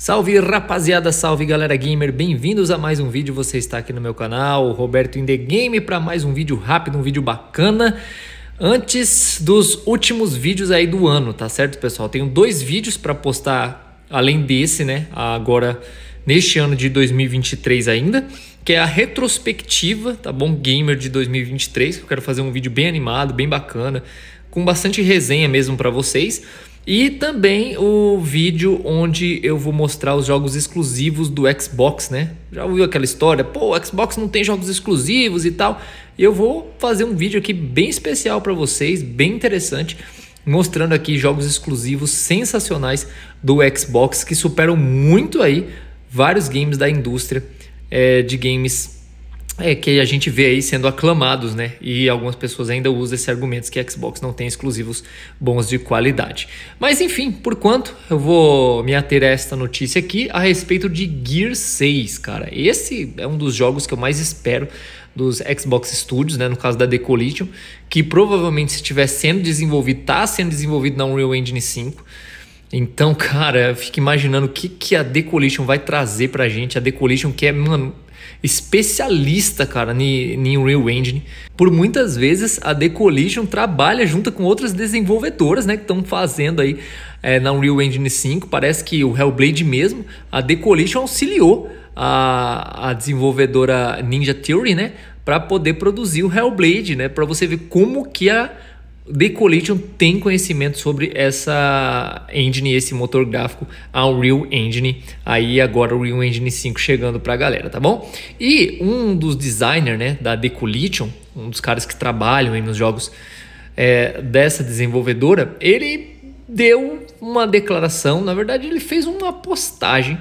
Salve rapaziada, salve galera gamer, bem-vindos a mais um vídeo, você está aqui no meu canal, Roberto in The Game, para mais um vídeo rápido, um vídeo bacana, antes dos últimos vídeos aí do ano, tá certo pessoal? Tenho dois vídeos para postar além desse, né, agora neste ano de 2023 ainda, que é a retrospectiva, tá bom? Gamer de 2023, eu quero fazer um vídeo bem animado, bem bacana, com bastante resenha mesmo para vocês, e também o vídeo onde eu vou mostrar os jogos exclusivos do Xbox, né? Já ouviu aquela história? Pô, o Xbox não tem jogos exclusivos e tal. E eu vou fazer um vídeo aqui bem especial para vocês, bem interessante, mostrando aqui jogos exclusivos sensacionais do Xbox que superam muito aí vários games da indústria é, de games é que a gente vê aí sendo aclamados, né? E algumas pessoas ainda usam esse argumento que a Xbox não tem exclusivos bons de qualidade. Mas enfim, por quanto eu vou me ater a esta notícia aqui a respeito de Gear 6, cara. Esse é um dos jogos que eu mais espero dos Xbox Studios, né, no caso da Decollision, que provavelmente se estiver sendo desenvolvido, está sendo desenvolvido na Unreal Engine 5. Então, cara, eu fico imaginando o que, que a Decollision vai trazer pra gente. A Decollision que é, mano, especialista, cara, em Unreal Engine. Por muitas vezes a The Collision trabalha junto com outras desenvolvedoras, né, que estão fazendo aí é, na Unreal Engine 5. Parece que o Hellblade mesmo, a The Collision auxiliou a, a desenvolvedora Ninja Theory, né, para poder produzir o Hellblade, né, para você ver como que a The Collision tem conhecimento sobre essa engine, esse motor gráfico, a Unreal Engine. Aí agora o Unreal Engine 5 chegando para a galera, tá bom? E um dos designers né, da The Collision, um dos caras que trabalham aí nos jogos é, dessa desenvolvedora, ele deu uma declaração, na verdade ele fez uma postagem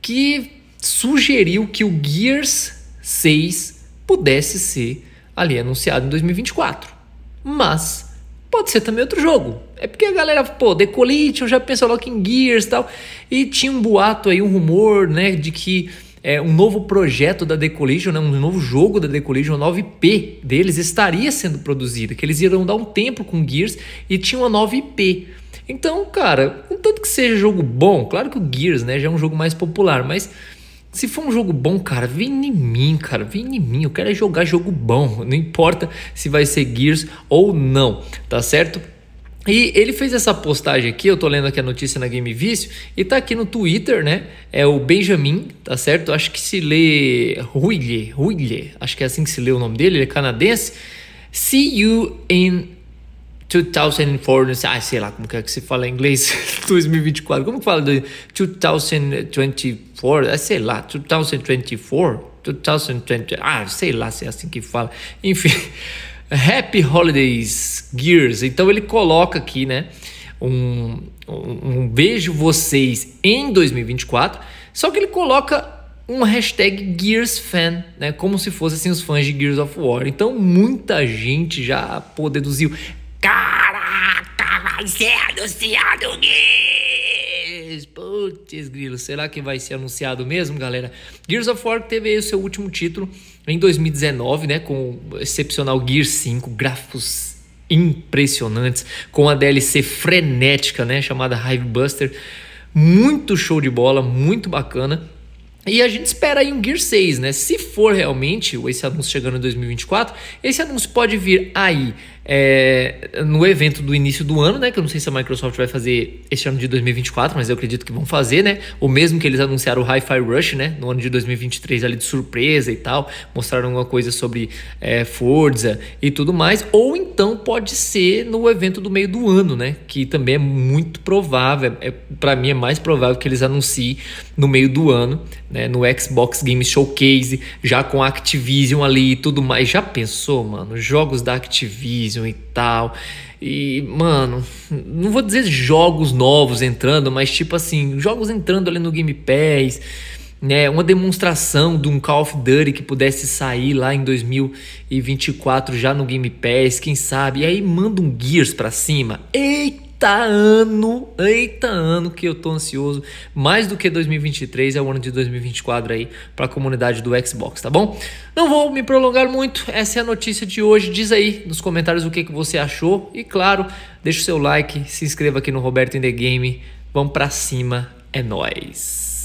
que sugeriu que o Gears 6 pudesse ser ali anunciado em 2024. Mas Pode ser também outro jogo. É porque a galera, pô, Collision já pensou logo em Gears e tal. E tinha um boato aí, um rumor, né, de que é, um novo projeto da Decollision, né, um novo jogo da Decollision, 9P deles, estaria sendo produzido. Que eles iriam dar um tempo com Gears e tinha uma 9P. Então, cara, contanto que seja jogo bom, claro que o Gears, né, já é um jogo mais popular, mas se for um jogo bom, cara, vem em mim, cara, vem em mim. Eu quero é jogar jogo bom, não importa se vai ser Gears ou não, tá certo? E ele fez essa postagem aqui, eu tô lendo aqui a notícia na Game Vício, e tá aqui no Twitter, né? É o Benjamin, tá certo? Acho que se lê Huile, Huile, acho que é assim que se lê o nome dele, ele é canadense. See you in 2004, ah, sei lá como é que se fala em inglês, 2024, como que fala 2024, ah, sei lá, 2024, 2020, ah, sei lá se é assim que fala, enfim, Happy Holidays Gears, então ele coloca aqui, né, um, um, um beijo vocês em 2024, só que ele coloca um hashtag Gears Fan, né? Como se fossem assim, os fãs de Gears of War. Então muita gente já pô, deduziu. Caraca, vai ser anunciado Gears! Putz, grilo, será que vai ser anunciado mesmo, galera? Gears of War teve aí o seu último título em 2019, né? Com o excepcional Gears 5, gráficos impressionantes, com a DLC frenética, né? Chamada Hive Buster. Muito show de bola, muito bacana. E a gente espera aí um Gear 6, né? Se for realmente esse anúncio chegando em 2024, esse anúncio pode vir aí é, no evento do início do ano, né? Que eu não sei se a Microsoft vai fazer este ano de 2024, mas eu acredito que vão fazer, né? O mesmo que eles anunciaram o Hi-Fi Rush, né? No ano de 2023 ali de surpresa e tal, mostraram alguma coisa sobre é, Forza e tudo mais. Ou então pode ser no evento do meio do ano, né? Que também é muito provável, é, para mim é mais provável que eles anunciem no meio do ano, né? No Xbox Game Showcase, já com a Activision ali e tudo mais. Já pensou, mano? Jogos da Activision e tal. E, mano, não vou dizer jogos novos entrando, mas tipo assim, jogos entrando ali no Game Pass, né? Uma demonstração de um Call of Duty que pudesse sair lá em 2024 já no Game Pass, quem sabe? E aí manda um Gears pra cima. Eita! Eita ano, eita ano que eu tô ansioso. Mais do que 2023 é o ano de 2024 aí para a comunidade do Xbox, tá bom? Não vou me prolongar muito. Essa é a notícia de hoje. Diz aí nos comentários o que, que você achou e claro, deixa o seu like, se inscreva aqui no Roberto in the Game. Vamos para cima, é nós.